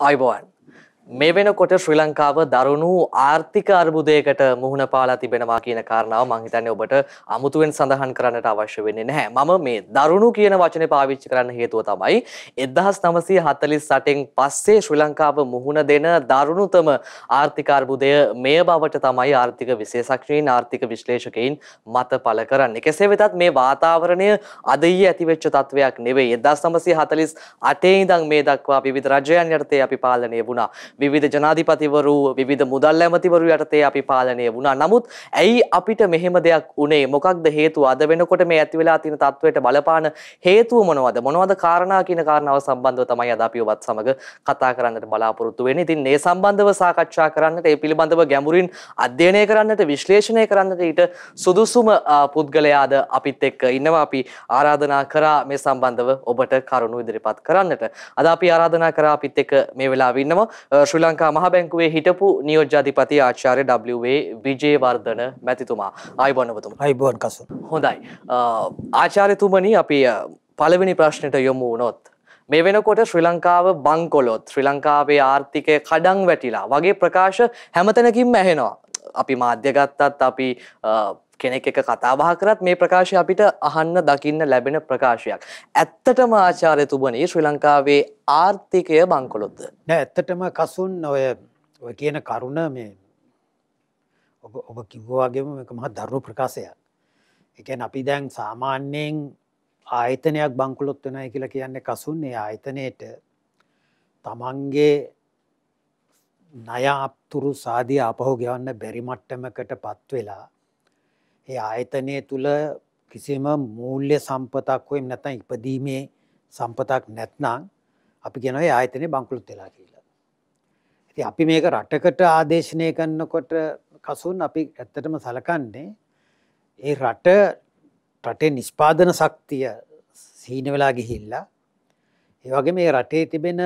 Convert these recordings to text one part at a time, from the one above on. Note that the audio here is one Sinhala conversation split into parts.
අයිබෝවන් මේ වෙනකොට ශ්‍රී ලංකාව දරුණු ආර්ථික අර්බුදයකට මුහුණ පාලා තිබෙනවා කියන කාරණාව මං හිතන්නේ ඔබට අමුතුවෙන් සඳහන් කරන්නට අවශ්‍ය වෙන්නේ නැහැ. මම මේ දරුණු කියන වචනේ පාවිච්චි කරන්න හේතුව තමයි 1948න් පස්සේ ශ්‍රී ලංකාව මුහුණ දෙන දරුණුතම ආර්ථික අර්බුදය මෙය බවට තමයි ආර්ථික විශේෂඥයින් ආර්ථික විශ්ලේෂකයින් මත පළ කරන්නේ. කෙසේ වෙතත් මේ වාතාවරණය අද ඊයේ ඇතිවෙච්ච තත්වයක් නෙවෙයි. 1948 ඉඳන් මේ දක්වා විවිධ රජයන් යටතේ අපි පාලනය වුණා. විවිධ ජනාධිපතිවරු විවිධ මුදල් ඇමතිවරු යටතේ අපි පාලනය වුණා. නමුත් ඇයි අපිට මෙහෙම දෙයක් උනේ? මොකක්ද හේතුව? අද වෙනකොට මේ ඇති වෙලා තියෙන තත්වයට බලපාන හේතුව මොනවද? මොනවද කාරණා කියන කාරණාව සම්බන්ධව තමයි අද අපි ඔබත් සමග කතා කරන්නට බලාපොරොත්තු වෙන්නේ. ඉතින් මේ සම්බන්ධව සාකච්ඡා කරන්නට, ඒ පිළිබඳව ගැඹුරින් අධ්‍යයනය කරන්නට, විශ්ලේෂණය කරන්නට ඊට සුදුසුම පුද්ගලයාද අපිත් එක්ක ඉන්නවා. අපි ආරාධනා කරා මේ සම්බන්ධව ඔබට කරුණු ඉදිරිපත් කරන්නට. අද අපි ආරාධනා කරා අපිත් එක්ක මේ වෙලාවේ ඉන්නවා ශ්‍රී ලංකා මහ බැංකුවේ හිටපු නියෝජ්‍යාධිපති ආචාර්ය W.A. විජේවර්ධන මැතිතුමා. ආයුබෝවන් ඔබතුමා. ආයුබෝවන් කසුන්. හොඳයි. ආචාර්යතුමනි අපි පළවෙනි ප්‍රශ්නයට යොමු වුණොත් මේ වෙනකොට ශ්‍රී ලංකාව බංකොලොත් ශ්‍රී ලංකාවේ ආර්ථිකය කඩං වැටිලා වගේ ප්‍රකාශ හැමතැනකින්ම ඇහෙනවා. අපි මාධ්‍ය ගත්තත් අපි කෙනෙක් එක කතා බහ කරත් මේ ප්‍රකාශය අපිට අහන්න දකින්න ලැබෙන ප්‍රකාශයක්. ඇත්තටම ආචාර්යතුමනි ශ්‍රී ලංකාවේ ආර්ථිකය බංකොලොත්ද? නෑ ඇත්තටම කසුන් ඔය ඔය කියන කරුණ මේ ඔබ ඔබ කිව්වා වගේම මේක මහා දරුණු ප්‍රකාශයක්. ඒ කියන්නේ අපි දැන් සාමාන්‍යයෙන් ආයතනයක් බංකොලොත් වෙනයි කියලා කියන්නේ කසුන් ඒ ආයතනයේට තමන්ගේ ණය අපතුරු සාදී ආපහු ගෙවන්න බැරි මට්ටමකට පත් වෙලා ඒ ආයතනය තුළ කිසිම මූල්්‍ය සම්පතක් හොයම නැතන් ඉපදීමේ සම්පතක් නැත්නම් අපි ගෙනව ආයතනය බංකුලුත් වෙලා කියලා. ඇති අපි මේක රටකට ආදේශනය කන්නකොට කසුන් අපි ඇත්තටම සලකන්නේ ඒ රට රටේ නිස්්පාදන ශක්තිය සීන වෙලා ගිහිල්ලා ඒවගේ මේ රටේ තිබෙන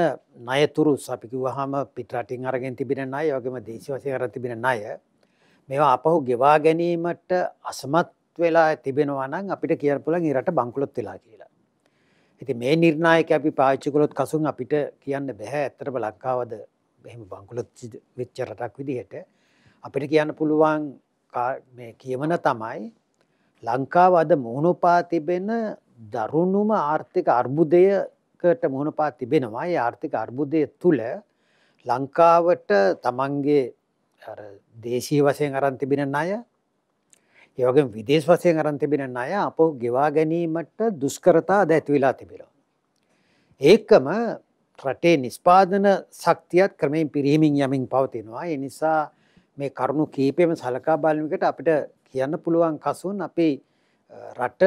නයතුරු සපිකි වහම පිටරටින් අරගෙන් තිබෙන අය වගේම දේශවසය කර තිබෙන අය මේවා අපහු ගෙවා ගැනීමට අසමත් වෙලා තිබෙනවා නම් අපිට කියන්න පුළුවන් ඊරට බංකුලොත් වෙලා කියලා. ඉතින් මේ නිර්ණායක අපි පාවිච්චි කළොත් කසුන් අපිට කියන්න බෑ ඇත්තටම ලංකාවද එහෙම බංකුලොත් වෙච්ච රටක් විදිහට අපිට කියන්න පුළුවන් මේ කියමන තමයි ලංකාව අද මුහුණපා තිබෙන දරුණුම ආර්ථික අර්බුදයකට මුහුණපා තිබෙනවා. ඒ ආර්ථික අර්බුදය තුල ලංකාවට තමන්ගේ දේශී වසයෙන් අරන් තිබෙන අය ඒවගේ විදේශ වසයෙන් අරන් තිබෙන අය අප ගෙවා ගැනීමට දුෂ්කරතා අද ඇතිවෙලා තිබිලෝ. ඒකම රටේ නිස්පාදන ශක්තියත් ක්‍රමයෙන් පිරීමින් යමින් පවතිනවා ඒ නිසා මේ කරුණු කීපයම සලකා බලමිකට අපිට කියන්න පුළුවන් කසුන් අපේ රට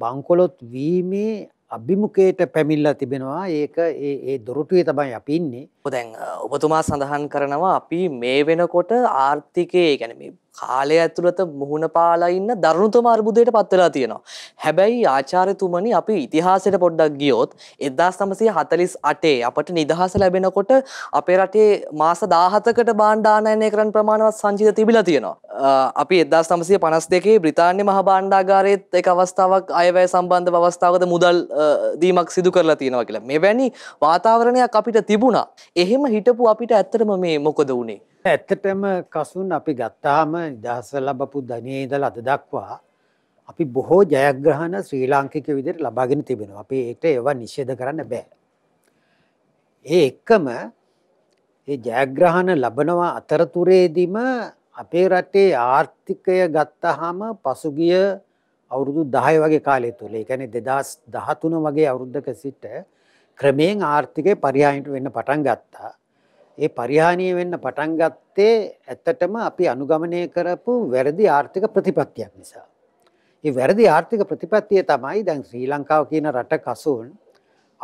බංකොලොත් වීමේ අභිමුකයට පැමිල්ල තිබෙනවා ඒක ඒ දොරටුවේ තමයි අපින්නේ දැන් ඔබතුමා සඳහන් කරනවා අපි මේ වෙනකොට ආර්ථිකයේ ගැන මේ කාලය ඇතුළත මුහුණ පාලා ඉන්න දරුණුතම අර්බුදයට පත් වෙලා තියෙනවා. හැබැයි ආචාර්යතුමනි අපි ඉතිහාසයට පොඩ්ඩක් ගියොත් 1948 අපට නිදහස ලැබෙනකොට අපේ රටේ මාස 17කට භාණ්ඩ ආනයනය කරන්න ප්‍රමාණවත් සංචිත තිබිලා තියෙනවා. අපි 1952 බ්‍රිතාන්‍ය මහ භාණ්ඩාගාරයේත් එක අවස්ථාවක් අයවැය සම්බන්ධව අවස්ථාවකද මුදල් දීමක් සිදු කරලා තියෙනවා කියලා. මෙවැනි වාතාවරණයක් අපිට තිබුණා. එහෙම හිටපු අපිට ඇත්තටම මේ මොකද වුනේ? ඇත්තටම කසුන් අපි ගත්තාම ඉදහස ලැබපු ධනියේ ඉඳලා අද දක්වා අපි බොහෝ ජයග්‍රහණ ශ්‍රී ලාංකික විදිහට ලබාගෙන තිබෙනවා. අපි ඒකට ඒවා නිෂේධ කරන්න බෑ. ඒ එක්කම ඒ ජයග්‍රහණ ලබනවා අතරතුරේදීම අපේ රටේ ආර්ථිකය ගත්තාම පසුගිය අවුරුදු 10 වගේ කාලය තුල, ඒ කියන්නේ 2013 වගේ අවුරුද්දක සිට ක්‍රමයෙන් ආර්ථිකය පරිහානියට වෙන්න පටන් ගත්තා. ඒ පරිහානිය වෙන්න පටන් ගත්තේ ඇත්තටම අපි අනුගමනය කරපු වැරදි ආර්ථික ප්‍රතිපත්තියක් නිසා. ඒ වැරදි ආර්ථික ප්‍රතිපත්තිය තමයි දැන් ශ්‍රී ලංකාව කියන රට කසුන්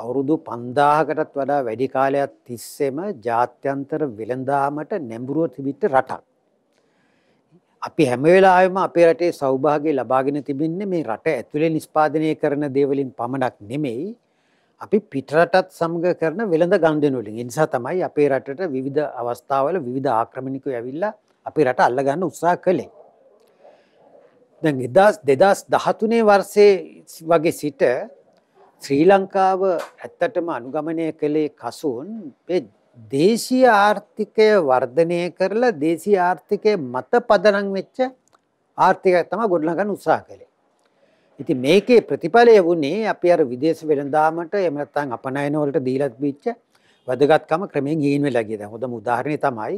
අවුරුදු 5000කටත් වඩා වැඩි කාලයක් තිස්සේම ජාත්‍යන්තර වෙළඳාමට නැඹුරුව තිබිච්ච රටක්. අපි හැම වෙලාවෙම අපේ රටේ සෞභාග්‍ය ලබාගෙන තිබින්නේ මේ රට ඇතුලේ නිෂ්පාදනය කරන දේවලින් පමණක් නෙමෙයි අපි පිටරටත් සමග කරන වෙළඳ ගන්දෙනුවලින් නිසා තමයි අපේ රටට විධ අවස්ථාවල විධ ආක්‍රමිණිකු ඇවිල්ලා අපි රට අල්ලගන්න උත්සා කළේ. දැන් එදස් දෙදස් දහතුනේ වර්සේ වගේ සිට ශ්‍රී ලංකාව ඇත්තටම අනුගමනය කළේ කසුන් දේශී ආර්ථිකය වර්ධනය කරලා දේශී ආර්ථිකය මත පදනං වෙච්ච ආර්ථිකයක් තම ගොඩලගන්න උත්සා කළේ. ඉතින් මේකේ ප්‍රතිඵලය වුණේ අපි අර විදේශ වෙළඳාමට එහෙම නැත්නම් අපනයන වලට දීලා තිබිච්ච වැදගත්කම ක්‍රමයෙන් හීන වෙලා ගිය දැන් හොඳම උදාහරණය තමයි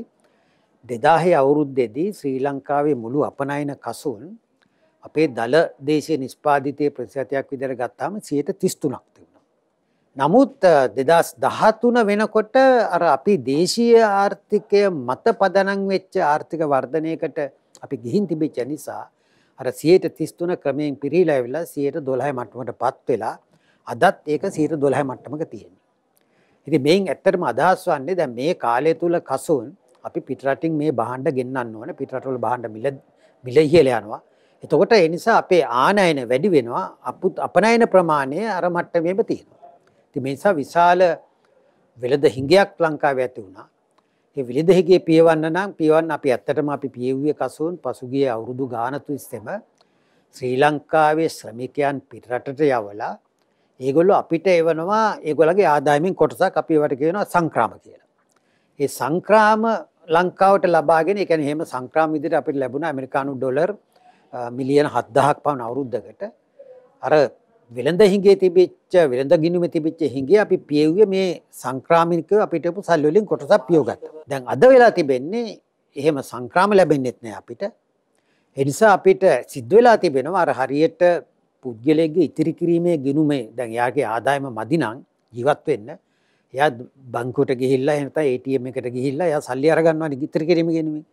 2000 අවුරුද්දේදී ශ්‍රී ලංකාවේ මුළු අපනයන කසුන් අපේ දල දේශීය නිෂ්පාදිතයේ ප්‍රතිශතයක් විදිහට ගත්තාම 33ක් තිබුණා. නමුත් 2013 වෙනකොට අර අපි දේශීය ආර්ථිකය මත පදනම් වෙච්ච ආර්ථික වර්ධනයකට අපි ගිහින් තිබෙච්ච නිසා අර 133 ක්‍රමයෙන් පිරීලා ඇවිල්ලා 112 මට්ටමටපත් වෙලා අදත් ඒක 112 මට්ටමක තියෙනවා. ඉතින් මේන් ඇත්තටම අදහස් වන්නේ දැන් මේ කාලය තුල කසුන් අපි පිටරටින් මේ භාණ්ඩ ගෙන්නන්න ඕන පිටරටවල භාණ්ඩ මිල මිල ඉහළ යනවා. එතකොට ඒ නිසා අපේ ආනයන වැඩි වෙනවා අපුත් අපනයන ප්‍රමාණය අර මට්ටමේම තියෙනවා. ඉතින් මේ නිසා විශාල වෙළඳ හිඟයක් ලංකාවේ ඇති වුණා. ඒ විලිදෙහිගේ පියවන්න නම් පියවන්න අපි ඇත්තටම අපි පියෙව්වේ කසූන් පසුගිය අවුරුදු ගාන තුස්සෙම ශ්‍රී ලංකාවේ ශ්‍රමිකයන් පිටරටට යවලා ඒගොල්ලෝ අපිට එවනවා ඒගොල්ලගේ ආදායමින් කොටසක් අපි ඒවට කියනවා සංක්‍රාම කියලා. ඒ සංක්‍රාම ලංකාවට ලබාගෙන ඒ කියන්නේ එහෙම සංක්‍රාම විදිහට අපිට ලැබුණා ඇමරිකානු ඩොලර් මිලියන 7000ක් පමණ අවුරුද්දකට. අර වෙළඳ හිඟේ තිබිච්ච වෙළඳ ගිනුමේ තිබිච්ච හිඟේ අපි පියෙව්වේ මේ සංක්‍රාමිකව අපිට අපු සල්ලි වලින් කොටසක් පියවගත්තා. දැන් අද වෙලා තිබෙන්නේ එහෙම සංක්‍රාම ලැබෙන්නේත් නෑ අපිට. ඒ නිසා අපිට සිද්ධ වෙලා තිබෙනවා අර හරියට පුද්ගලයෙක්ගේ ඉතිරි කිරීමේ ගිනුමේ දැන් එයාගේ ආදායම මදි නම් ජීවත් වෙන්න එයා බංකුවට ගිහිල්ලා එහෙම නැත්නම් ATM එකට ගිහිල්ලා එයා සල්ලි අරගන්නවනේ ඉතිරි කිරීම ගිනුමේ.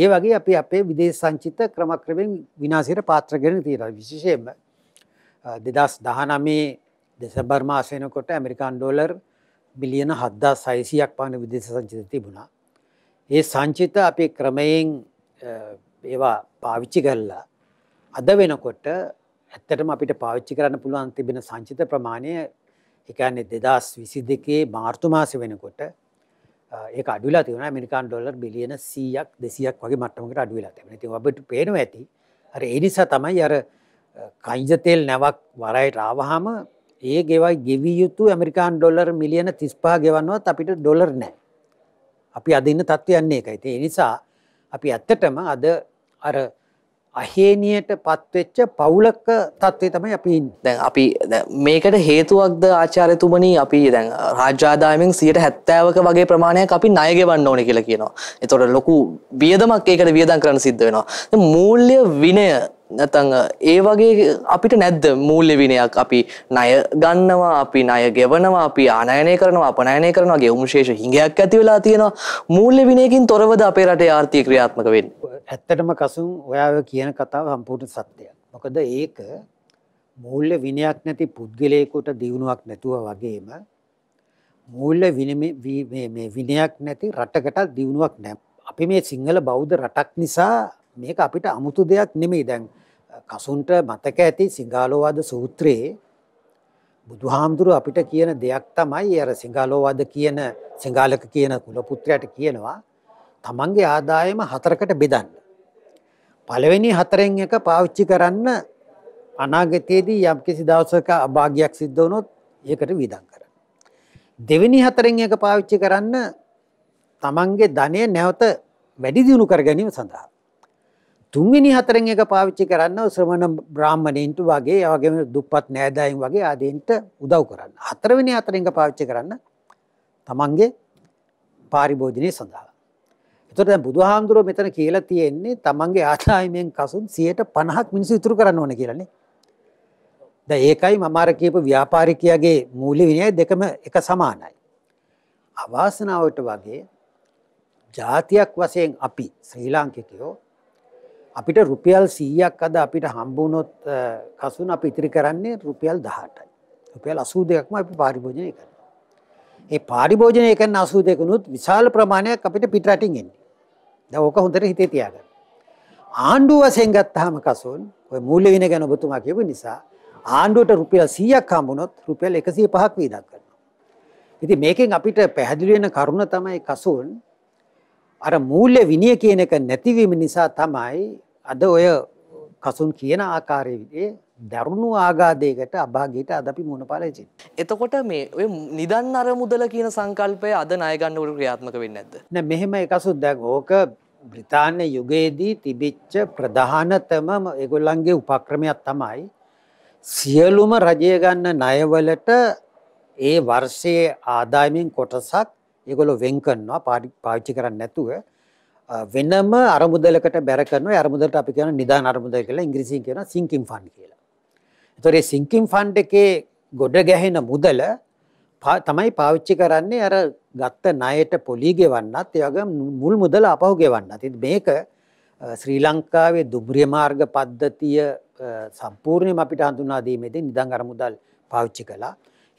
ඒ වගේ අපි අපේ විදේශ සංචිත ක්‍රමක්‍රමෙන් විනාශයට පාත්‍ර කරගෙන තියෙනවා විශේෂයෙන්ම දෙදස් දහනමේ දෙසබර්ම අසයනකොට ඇමරිකාන් ඩොලර් බිලියන හද්දා සයිසියක් පාන විදේශ සංචිත තිබුණා. ඒ සංචිත අපි ක්‍රමයෙන් ඒවා පාවිච්චි කරලා අද වෙනකොට ඇත්තටම අපිට පාවිච්චි කරන්න පුළුවන් තිබෙන සංචිත ප්‍රමාණය එකන්නේ දෙදස් විසි දෙකේ මාර්තුමාස වෙනකොට ඒ අඩුලා තිවන මිනිකාන් ඩොලර් බිලියන සීයක් දෙසියක් වගේ මටමකට අඩුවෙලා තිබෙන ති ඔබට පේනු ඇති අර එනිසා තමයි අර කයිජ තෙල් නැවක් වරයට ආවහම ඒ ගෙවයි ගෙවිය යුතු ඇමරිකාන් ඩොලර් මිලියන 35 ගෙවන්නවත් අපිට ඩොලර් නැහැ. අපි අද ඉන්න තත්ත්වයන් ඒකයි. ඒ නිසා අපි ඇත්තටම අද අර අහේනියට පත්වෙච්ච පවුලක තත්ත්වය තමයි අපි දැන් අපි මේකට හේතුවක්ද ආචාරයතුමනි අපි දැන් රාජාදායමෙන් සියයට හැත්තෑවක වගේ ප්‍රමාණයක් අපි ණයගෙවන්න ඕන කියලා කියනවා. එතකොට ලොකු වියදමක් ඒකට වියදම් කරන්න සිද්ධ වෙනවා. මූල්‍ය විනය නැතන් ඒ වගේ අපිට නැද්ද මූල්ලෙවිනයක් අපි ණය ගන්නවා අපි ණය ගෙවනවා අපි ආනයනය කරනවා අපනයනය කරනවා ගෙවුම්ශේෂ හිඟයක් ඇති වෙලා තියෙනවා මූල්ලෙවිනයකින් තොරවද අපේ රටේ ආර්ථික ක්‍රියාත්මක වෙන්නේ ඇත්තටම කසුන් ඔයාව කියන කතාව සම්පූර්ණ සත්‍යයක් මොකද ඒක මූල්‍ය විනයක් නැති පුද්ගලයෙකුට දියුණුවක් නැතුව වගේම මූල්‍ය විනයක් නැති රටකට දියුණුවක් නැ අපි මේ සිංහල බෞද්ධ රටක් නිසා මේක අපිට අමුතු දෙයක් නෙමෙයි දැන් කසුන්ට මතක ඇති සිංහලෝවාද සූත්‍රයේ බුදුහාමුදුරුව අපිට කියන දෙයක් තමයි අර සිංහලෝවාද කියන සිංහලක කියන කුලපුත්‍රයාට කියනවා තමන්ගේ ආදායම හතරකට බෙදන්න. පළවෙනි හතරෙන් එක පාවිච්චි කරන්න අනාගතයේදී යම් කිසි දවසක අභාග්‍යයක් සිද්ධ වුණොත් ඒකට වියදම් කරන්න. දෙවෙනි හතරෙන් එක පාවිච්චි කරන්න තමන්ගේ ධනය නැවත වැඩි දියුණු කර ගැනීම සඳහා තුන්වෙනි හතරෙන් එක පාවිච්චි කරන්න ශ්‍රමණ බ්‍රාහ්මණයින්ට වගේ ඒ වගේම දුප්පත් නෑදෑයන් වගේ ආදීන්ට උදව් කරන්න. හතරවෙනි හතරෙන් එක පාවිච්චි කරන්න තමන්ගේ පාරිභෝජනය සඳහා. එතකොට දැන් බුදුහාමුදුරුව මෙතන කියලා තියෙන්නේ තමන්ගේ ආදායමෙන් කසුන් 50% මිනිස්සු ඉතුරු කරන්න ඕනේ කියලානේ. දැන් ඒකයි මම අර කියපු ව්‍යාපාරිකයාගේ මූල්‍ය විනය දෙකම එක සමානයි. අවාසනාවට වගේ ජාතියක් වශයෙන් අපි ශ්‍රී ලාංකිකයෝ අපිට රුපියල් සීයක් අද අපිට හම්බුණොත් කසුන් අප ඉතිරි කරන්නේ රුපියල් දහටයි රුපියල් අසූ දෙයක්ම අපි පාරිභෝජනය කරන. ඒ පාරිභෝජනය කරන අසූ දෙකනුත් විශාල ප්‍රමාණයක් අපිට පිටරටින් එන්නේ. ද ඕක හොඳට හිතේ තියාගන්න. ආණ්ඩුව වශයෙන් ගත්තාම කසුන් ඔය මූල්‍ය වින ගැන ඔබතුමා කියපු නිසා ආණ්ඩුවට රුපියල් 100ක් හම්බුනොත් රුපියල් 105ක් වීදම් කරනවා. ඉතින් මේකෙන් අපිට පැහැදිලි වෙන කරුණ තමයි කසුන් අර මූල්‍ය විනය කියන එක නැතිවීම නිසා තමයි අද ඔය කසුන් කියන ආකාරයේ දරුණු ආගාදයකට අභාගයට අද අපි මුණ පාලචි. එතකොට මේ ඔය නිදන් අර මුදල කියන සංකල්පය අද ණයගන්න උඩ ක්‍රියාත්මක වෙන්නේ නැද්ද? නෑ මෙහෙම එකසුත් දැන් ඕක බ්‍රිතාන්‍ය යුගයේදී තිබිච්ච ප්‍රධානතම ඒගොල්ලන්ගේ උපක්‍රමයක් තමයි සියලුම රජය ගන්න ණයවලට ඒ වර්ෂයේ ආදායමෙන් කොටසක් ඒගොල්ලෝ වෙන් කරනවා පාවිච්චි කරන්නේ නැතුව වෙනම අරමුදලකට බැර කරනවා අරමුදලට අපි කියන නිදාන අරමුදල කියලා ඉංග්‍රීසියෙන් කියන සිංකින් ෆන්ඩ් කියලා. ඒතොර සිංකින් ෆන්ඩ් එකේ ගොඩ ගැහෙන මුදල තමයි පාවිච්චි කරන්නේ අර ගත්ත ණයට පොලී ගෙවන්නත් ඒ වගේ මුල් මුදල අපහු ගෙවන්නත්. ඉතින් මේක ශ්‍රී ලංකාවේ දුම්රිය මාර්ග පද්ධතිය සම්පූර්ණයෙන්ම අපිට හඳුනා දීමේදී නිදාන අරමුදල් පාවිච්චි කළා.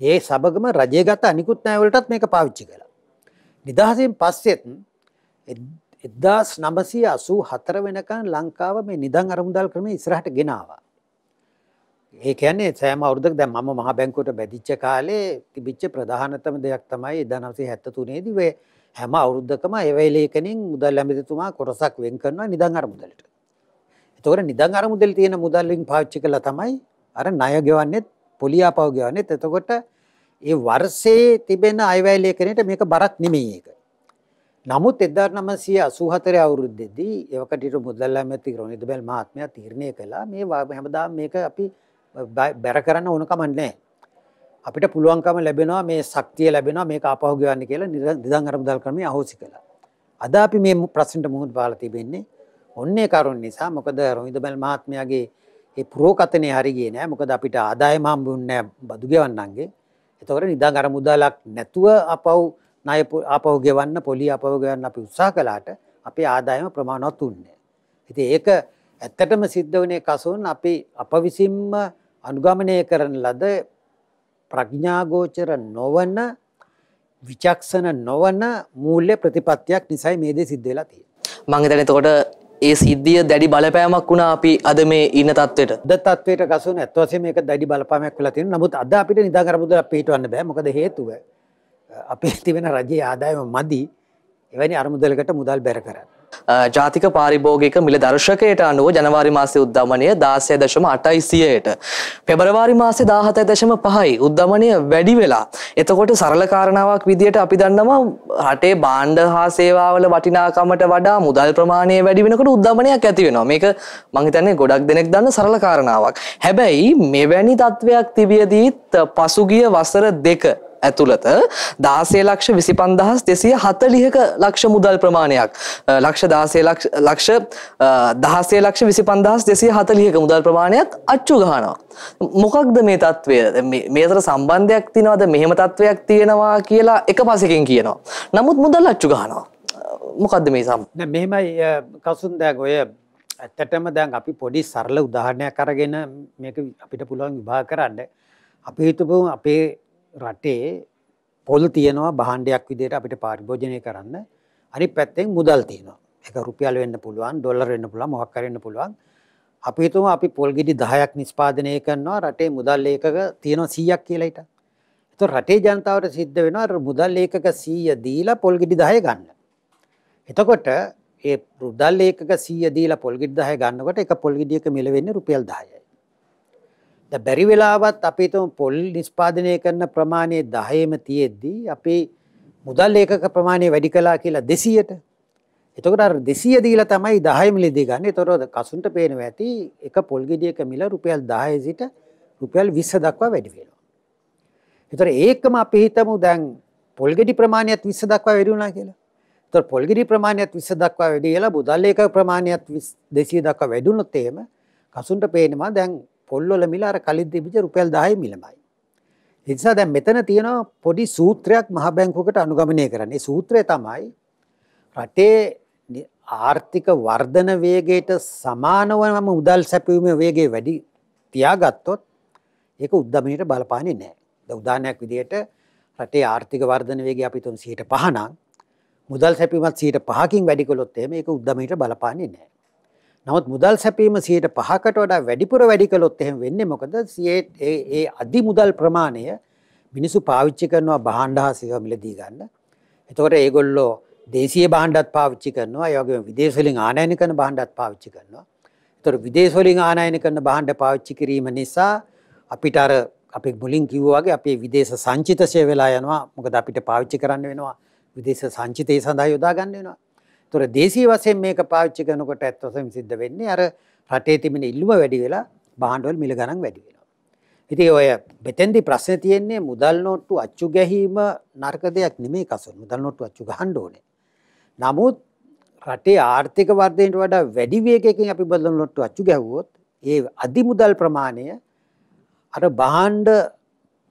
ඒ සබගම රජයගත අනිකුත් ණයවලටත් මේක පාවිච්චි කළා. නිදහසෙන් පස්සෙත් එදදාස් නමසී අසූ හතර වෙනකන් ලංකාව මේ නිදන් අරමුදල් කරම ඉස්රහට ගෙනවා. ඒකැනේ සෑම අවුදක් දැ ම මහ බැංකුවට බැදිච්ච කාලේ තිබිච්ච ප්‍රධානතම දෙයක් තමයි ඉදනසේ හැත්තතුනේදවේ හැම අවුරුද්ධකම එවයිලේකනින් මුදල් ලැබිතුමා කොරසක් වෙන් කරනවා නිදං අරමුදලට. එතකට නිදං අරමුදල් තියෙන මුදල්ලින් පාච්චි කළ තමයි අර නයගෙවන්නෙත් පොලියාපව් ගෙවන්නෙත් එතකොට ඒ වර්සේ තිබෙන අයවැයිලේකනට මේක බරක් නෙමේ ඒක. නමුත් 1984 අවුරුද්දේදී එවකට මුදල් ඇමති රොනිද බෙල් මහත්මයා තීරණය කළා මේ හැමදාම මේක අපි බැර කරන්න ඕන කමක් නැහැ. අපිට පුළුවන්කම ලැබෙනවා මේ ශක්තිය ලැබෙනවා මේක ආපහු ගෙවන්න කියලා නිදන් අර මුදල් ක්‍රමයේ අහෝසි කළා. අද අපි මේ ප්‍රශ්නට මුහුණ පාලා තිබෙන්නේ ඔන්නේ කරුණ නිසා මොකද රොනිද බෙල් මහත්මයාගේ ඒ පුරෝකතනේ හරි ගියේ නෑ මොකද අපිට ආදායම හම්බුන්නේ නෑ බදු ගෙවන්නන්ගේ. ඒතකොට නිදන් අර මුදලක් නැතුව අපව ණය ආපහු ගෙවන්න පොලිය ආපහු ගෙවන්න අපි උත්සාහ කළාට අපේ ආදායම ප්‍රමාණවත් උන්නේ. ඉතින් ඒක ඇත්තටම සිද්ධ වුණේ කසොන් අපි අප විසින්ම අනුගමනය කරන ලද ප්‍රඥාගෝචර නොවන විචක්ෂණ නොවන මූල්‍ය ප්‍රතිපත්තියක් නිසයි මේ දේ සිද්ධ වෙලා තියෙන්නේ. මම හිතන්නේ එතකොට ඒ සිද්ධිය දැඩි බලපෑමක් වුණා අපි අද මේ ඉන්න තත්ත්වයට. අද තත්ත්වයට ගසුන ඇත්ත වශයෙන්ම මේක දැඩි බලපෑමක් වෙලා තියෙනවා. නමුත් අද අපිට නිදාගන්න බුදුලා පිටවන්න බෑ. මොකද හේතුව අපේ තිබෙන රජයේ ආදායම මදි එවැනි අරමුදලකට මුදල් බැර කරන්න. ජාතික පාරිභෝගික මිල දර්ශකයට අනුව ජනවාරි මාසේ උද්ධමනය දාසය දශම අටයි සියයට. පෙබරවාරි මාසේ දාහතය දශම පහයි උද්ධමනය වැඩි වෙලා. එතකොට සරලකාරණාවක් විදියට අපි දන්නවා රටේ බාණ්ඩ හා සේවාවල වටිනාකමට වඩා මුදල් ප්‍රමාණය වැඩි වෙනකට උද්ධමනයක් ඇති වෙනවා මේක මහිතන්නේ ගොඩක් දෙනෙක් දන්න සරලකාරණාවක්. හැබැයි මෙවැනි තත්ත්වයක් තිබියදීත් පසුගිය වසර දෙක ඇතුළත දාසේ ලක්ෂ විසි පන්දහස් දෙසිය හතලිහක ලක්ෂ මුදල් ප්‍රමාණයක් ලක්ෂ දාසේ ලක්ෂ දහසේ ලක්ෂ විසි පන්දහස් දෙසිය හතලිහක මුදල් ප්‍රමාණයක් අච්චු ගහනවා. මොකක්ද මේ තත්ත්වය මේතර සම්බන්ධයක් තිනවද මෙහෙම තත්ත්වයක් තියෙනවා කියලා එක පසකින් කියනවා. නමුත් මුදල් අච්චු ගහනවා. මොකක්ද මේ සම් මෙහෙමයි කසුන්දෑග ඔය ඇත්තටම දැන් අපි පොඩි සරල උදාහරණයක් අරගෙන මේක අපිට පුළුවන් විභා කරන්න අපි හිතපු අපේ රටේ පොල් තියෙනවා බහන්ඩයක් විදියට අපිට පාරිභෝජනය කරන්න අනි පැත්තෙන් මුදල් තියෙනවා එක රුපියල් වෙන්න පුළුවන් ඩොල්ලර් වෙන්න පුළුවන් මොකක් කරන්න පුළුවන් අපි හිතමු අපි පොල් ගෙඩි 10ක් නිෂ්පාදනය කරනවා රටේ මුදල් ඒකක තියෙනවා 100ක් කියලා හිටා. ඒතකොට රටේ ජනතාවට සිද්ධ වෙනවා අර මුදල් ඒකක 100 දීලා පොල් ගෙඩි 10 ගන්න. එතකොට ඒ මුදල් ඒකක 100 දීලා පොල් ගෙඩි 10 ගන්නකොට එක පොල් ගෙඩියක මිල වෙන්නේ රුපියල් 10යි. දැන් බැරි වෙලාවත් අපි හිතමු පොල් නිෂ්පාදනය කරන ප්‍රමාණය 10ෙම තියෙද්දී අපි මුදල් ඒකක ප්‍රමාණය වැඩි කළා කියලා 200ට. එතකොට අර 200 දීලා තමයි 10 මිලදී ගන්න. ඒතරොද කසුන්ට පේනවා ඇති එක පොල් ගෙඩියක මිල රුපියල් 10 සිට රුපියල් 20 දක්වා වැඩි වෙනවා. ඒතර ඒකම අපි හිතමු දැන් පොල් ගෙඩි ප්‍රමාණයත් 20 දක්වා වැඩි වුණා කියලා. ඒතර පොල් ගෙඩි ප්‍රමාණයත් 20 දක්වා වැඩි වෙලා මුදල් ඒකක ප්‍රමාණයත් 200 දක්වා වැඩි වුණොත් එහෙම කසුන්ට පේනවා දැන් පොල්වල මිල අර කලින් තිබිච්ච රුපියල් 10 මිලමයි. ඒ නිසා දැන් මෙතන තියෙනවා පොඩි සූත්‍රයක් මහ බැංකුවකට අනුගමනය කරන්න. ඒ සූත්‍රය තමයි රටේ ආර්ථික වර්ධන වේගයට සමානවම මුදල් සැපයීමේ වේගය වැඩි තියාගත්තොත් ඒක උද්දමනයට බලපාන්නේ නැහැ. දැන් උදාහරණයක් විදිහට රටේ ආර්ථික වර්ධන වේගය අපි තුන් 105 නම් මුදල් සැපීමත් 105කින් වැඩි කළොත් එහෙම ඒක උද්දමනයට බලපාන්නේ නැහැ. නමුත් මුදල් සැපීම සියයට පහකට වඩා වැඩිපුර වැඩි කළොත් එහෙම වෙන්නේ මොකද ඒ අධි මුදල් ප්‍රමාණය මිනිසු පාවිච්චි කරනවා බාණ්ඩ හා සේවා මිලදී ගන්න. එතකොට ඒගොල්ලෝ දේශීය බාණ්ඩත් පාවිච්චි කරනවා, ඒ වගේම විදේශ වලින් ආනයන කරන බාණ්ඩත් පාවිච්චි කරනවා. එතකොට විදේශ වලින් ආනයන කරන බාණ්ඩ පාවිච්චි කිරීම නිසා අපිට අර අපි මුලින් කිව්වා වගේ අපේ විදේශ සංචිතශය වෙලා යනවා. මොකද අපිට පාවිච්චි කරන්න වෙනවා. විදේශ සංචිතය සඳහා යොදා ගන්න වෙනවා. ඒතොර දේශීය වශයෙන් මේක පාවිච්චි කරනකොට ඇත්ත වශයෙන්ම සිද්ධ වෙන්නේ අර රටේ තිබෙන ඉල්ලුම වැඩි වෙලා බාණ්ඩවල මිල ගණන් වැඩි වෙනවා. ඉතින් ඔය මෙතෙන්දී ප්‍රශ්නේ තියෙන්නේ මුදල් නෝට්ටු අච්චු ගැහිම නරක දෙයක් නෙමෙයි කසොල්. මුදල් නෝට්ටු අච්චු ගහන්න ඕනේ. නමුත් රටේ ආර්ථික වර්ධනයට වඩා වැඩි වේගයකින් අපි මුදල් නෝට්ටු අච්චු ගැහුවොත් ඒ අදි මුදල් ප්‍රමාණය අර බාණ්ඩ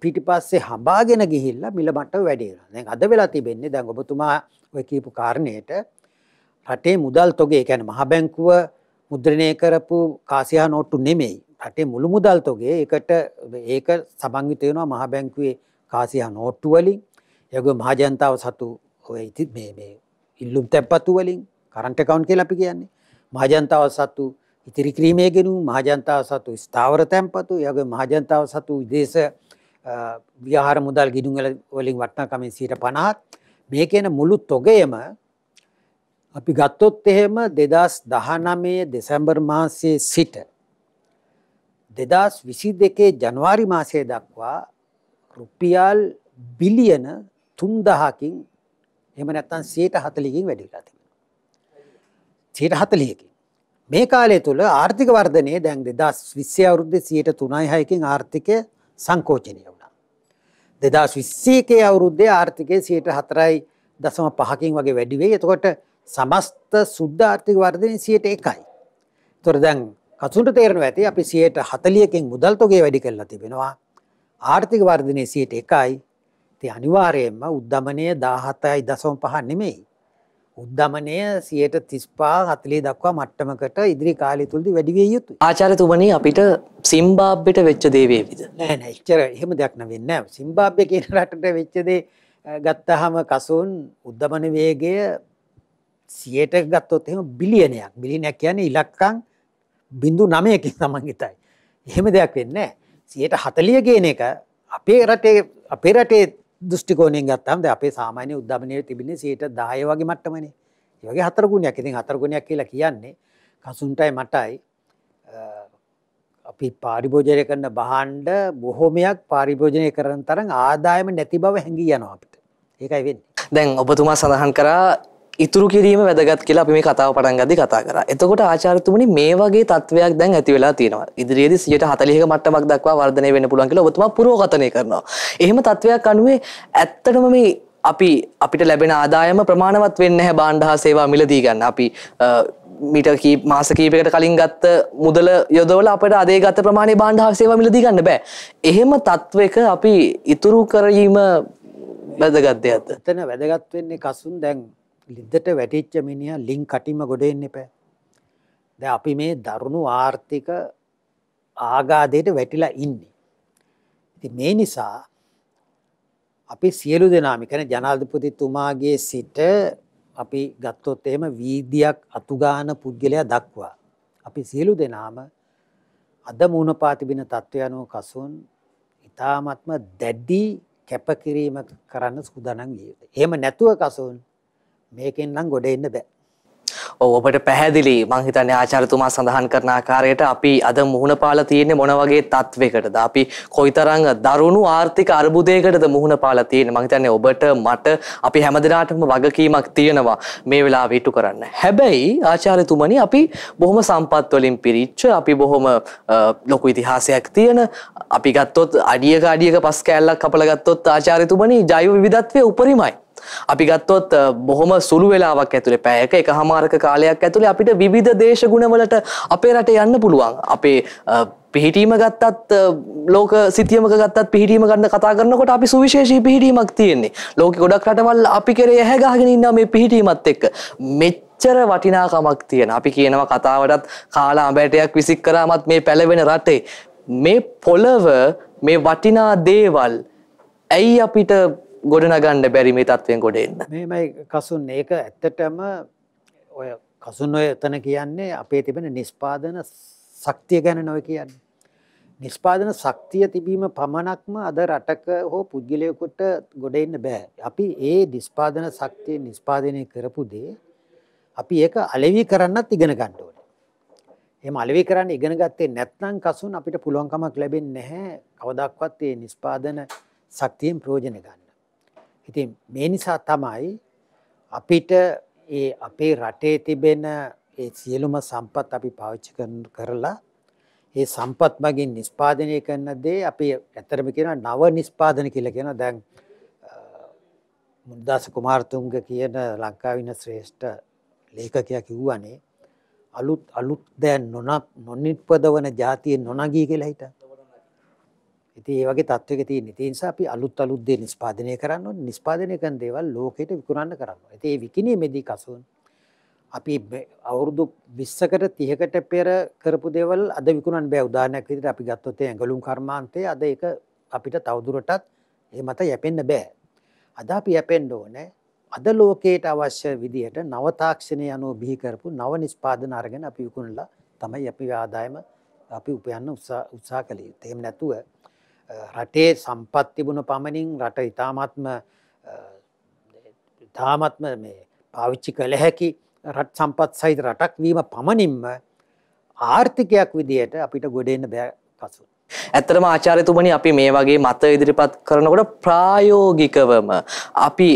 පිටිපස්සේ හඹාගෙන ගිහිල්ලා මිල මට්ටම වැඩි වෙනවා. දැන් අද වෙලා තිබෙන්නේ දැන් ඔබතුමා ඔය කියපු කාරණේට රටේ මුදල් තොගේ කැන මහ බැංකුව මුද්‍රණය කරපු කාසියා නෝට්ටු නෙමෙයි රටේ මුළු මුදල් තොගේ එකට ඒක සබංවිතයෙනවා මහ බැංකුවේ කාසියා නෝට්ටු වලින් යග මහජනතාව සතු ඔය ඉති මේ ඉල්ලුම් තැප්පතු වලින් කරන්ට කවුන් කියලා අපි කියන්නේ මහජනතාව සතු ඉතිරි කිරීමේ ගෙනුම් මහජනතාව සතු ස්ථාවර තැන්පතු යග මහජනතාව සතු විදේශ විහාර මුදල් ගිඩුම් වලින් වටනාකමින් සීට පනහත් මේ කියන මුළු තොගයම අපි ගත්තොත් එහෙම 2019 දෙසැම්බර් මාසයේ සිට 2022 ජනවාරි මාසය දක්වා රුපියල් බිලියන 3000කින් එහෙම නැත්නම් 140කින් වැඩි වෙලා තිබෙනවා. 140කින්. මේ කාලය තුල ආර්ථික වර්ධනය දැන් 2020 අවුරුද්දේ 3.6කින් ආර්ථිකය සංකෝචනය වුණා. 2021 අවුරුද්දේ ආර්ථිකය 4.5කින් වගේ වැඩි වෙයි. එතකොට සමස්ත සුද්ධ ආර්ථික වර්ධනය 101යි. ඒතොර දැන් කසුන්ට තේරෙනවා ඇති අපි 140කින් මුදල් තොගේ වැඩි කරලා තිබෙනවා. ආර්ථික වර්ධනය 101යි. ඉතින් අනිවාර්යයෙන්ම උද්දමනය 17.5 නෙමෙයි. උද්දමනය 35 40 දක්වා මට්ටමකට ඉදිරි කාලය තුලදී වැඩි විය යුතුයි. ආචාර්යතුමනි අපිට සිම්බාබ්වෙට වෙච්ච දේ වේවිද? නෑ නෑ එච්චර එහෙම දෙයක් නෙවෙන්නේ නෑ. සිම්බාබ්වෙ කියන රටට වෙච්ච දේ ගත්තාම කසුන් උද්දමන වේගය 100ට ගත්තොත් එහෙම බිලියනයක්. බිලියනයක් කියන්නේ ඉලක්කම් 0.9කින් සමන්විතයි. එහෙම දෙයක් වෙන්නේ නැහැ. 140 කියන එක අපේ රටේ අපේ රටේ දෘෂ්ටි කෝණයෙන් ගත්තාම දැන් අපේ සාමාන්‍ය උද්දමනයේ තිබෙන්නේ 110 වගේ මට්ටමනේ. ඒ වගේ හතර ගුණයක්. ඉතින් හතර ගුණයක් කියලා කියන්නේ කසුන්ටයි මටයි අපි පාරිභෝජනය කරන බහණ්ඩ බොහොමයක් පාරිභෝජනය කරන තරම් ආදායම නැති බව හැඟී යනවා අපිට. ඒකයි වෙන්නේ. දැන් ඔබතුමා සඳහන් කරා ඉතුරු කිරීම වැදගත් කියලා අපි මේ කතාව පටන් ගද්දි කතා කරා. එතකොට ආචාර්යතුමනි මේ වගේ තත්වයක් දැන් ඇති වෙලා තියෙනවා. ඉදිරියේදී 140ක මට්ටමක් දක්වා වර්ධනය වෙන්න පුළුවන් කියලා ඔබතුමා පුරෝගතනය කරනවා. එහෙම තත්වයක් අනුවේ ඇත්තටම මේ අපි අපිට ලැබෙන ආදායම ප්‍රමාණවත් වෙන්නේ නැහැ බාණ්ඩ හා සේවා මිලදී ගන්න. අපි මීට කීප මාස කීපයකට කලින් ගත්ත මුදල යොදවලා අපිට අදේ ගත ප්‍රමාණය බාණ්ඩ හා සේවා මිලදී ගන්න බෑ. එහෙම තත්වයක අපි ඉතුරු කරීම වැදගත් දෙයක්ද? එතන වැදගත් වෙන්නේ කසුන් දැන් ලිද්දට වැටිච්ච මිනිහ ලිං කටිම ගොඩෙන්න එපෑ. ද අපි මේ දරුණු ආර්ථික ආගාදයට වැටිලා ඉන්නේ. ඉති මේ නිසා අපි සියලු දෙනාමිකන ජනාධපතිතුමාගේ සිට අපි ගත්තොත් එහෙම වීදියක් අතුගාන පුද්ගලයා දක්වා. අපි සියලු දෙනාම අද මූුණපාතිබින තත්ත්වයනුව කසුන් ඉතාමත්ම දැඩ්ඩී කැපකිරීම කරන්න සුදනන් ගේට. එහෙම නැතුව කසුන් මේකෙන් නම් ගොඩ එන්න බෑ. ඔව් ඔබට පැහැදිලි මං හිතන්නේ ආචාර්යතුමා සඳහන් කරන ආකාරයට අපි අද මුහුණ පාලා තියෙන්නේ මොන වගේ තත්වයකටද අපි කොයිතරම් දරුණු ආර්ථික අර්බුදයකටද මුහුණ පාලා තියෙන්නේ මං හිතන්නේ ඔබට මට අපි හැමදෙනාටම වගකීමක් තියෙනවා මේ වෙලාව ඉටු කරන්න. හැබැයි ආචාර්යතුමනි අපි බොහොම සම්පත් වලින් පිරිච්ච අපි බොහොම ලොකු ඉතිහාසයක් තියෙන අපි ගත්තොත් අඩියක අඩියක පස් කෑල්ලක් කපලා ගත්තොත් ආචාර්යතුමනි ජෛව විවිධත්වයේ උපරිමයි. අපි ගත්තොත් බොහොම සුළු වෙලාවක් ඇතුලේ පැයක එක හමාරක කාලයක් ඇතුලේ අපිට විවිධ දේශගුණවලට අපේ රට යන්න පුළුවන්. අපේ පිහිටීම ගත්තත් ලෝක සිතියමක ගත්තත් පිහිටීම ගන්න කතා කරනකොට අපි සුවිශේෂී පිහිටීමක් තියෙන්නේ. ලෝකෙ ගොඩක් රටවල් අපි කෙරේ ඇහැ ගහගෙන ඉන්නවා මේ පිහිටීමත් එක්ක. මෙච්චර වටිනාකමක් තියෙන. අපි කියනවා කතාවටත් කාලා අඹැටයක් විසික් කරාමත් මේ පැලවෙන රටේ මේ පොළව මේ වටිනා දේවල් ඇයි අපිට ගොඩනගන්න බැරි මේ තත්ත්වයෙන් ගොඩ එන්න. මේමයි කසුන් ඒක ඇත්තටම ඔය කසුන් ඔය එතන කියන්නේ අපේ තිබෙන නිස්පාදන ශක්තිය ගැන නොව කියන්නේ. නිස්පාදන ශක්තිය තිබීම පමණක්ම අද රටක හෝ පුද්ගලයෙකුට ගොඩ එන්න බෑ. අපි ඒ නිස්පාදන ශක්තිය නිස්පාදනය කරපු දේ අපි ඒක අලෙවි කරන්නත් ඉගෙන ගන්න ඕනේ. එහෙම අලෙවි කරන්න ඉගෙන ගත්තේ නැත්නම් කසුන් අපිට පුළුවන්කමක් ලැබෙන්නේ නැහැ කවදාක්වත් මේ නිස්පාදන ශක්තියෙන් ප්‍රයෝජන ගන්න. ඉතින් මේ නිසා තමයි අපිට ඒ අපේ රටේ තිබෙන ඒ සියලුම සම්පත් අපි පාවිච්චි කරලා ඒ සම්පත් මගින් නිෂ්පාදනය කරන දේ අපි ඇත්තටම කියනවා නව නිෂ්පාදන කියලා කියනවා දැන් මුද්දාස කුමාරතුංග කියන ලංකාවින ශ්‍රේෂ්ඨ ලේඛකයා කිව්වනේ අලුත් අලුත් දැන් නොනක් නොනිපදවන જાතිය නොනගී කියලා හිටා ඉතින් මේ වගේ තත්වයක තියෙන. ඒ නිසා අපි අලුත් අලුත් දේ නිෂ්පාදනය කරන්න ඕනේ. නිෂ්පාදනය කරන දේවල් ලෝකෙට විකුණන්න කරන්න ඕනේ. ඉතින් මේ විකිණීමේදී කසුන් අපි අවුරුදු 20කට 30කට පෙර කරපු දේවල් අද විකුණන්න බෑ. උදාහරණයක් විදිහට අපි ගත්තොත් ඇඟලුම් කර්මාන්තයේ අද ඒක අපිට තවදුරටත් ඒ මත යැපෙන්න බෑ. අද අපි යැපෙන්න ඕනේ අද ලෝකයට අවශ්‍ය විදිහට නව තාක්ෂණය අනුව බිහි කරපු නව නිෂ්පාදන අරගෙන අපි විකුණලා තමයි අපි ආදායම අපි උපයන්න උත්සාහ කළේ. එහෙම නැතුව රටේ සම්පත් තිබුණ පමණින් රට ඉතාමත්ම ඉතාමත්ම මේ පාවිච්චි කළ හැකි රට සම්පත් සහිත රටක් වීම පමණින්ම ආර්ථිකයක් විදියට අපිට ගොඩෙන්න බෑ පසු. ඇත්තටම ආචාර්යතුමනි අපි මේ වගේ මත ඉදිරිපත් කරනකොට ප්‍රායෝගිකවම අපි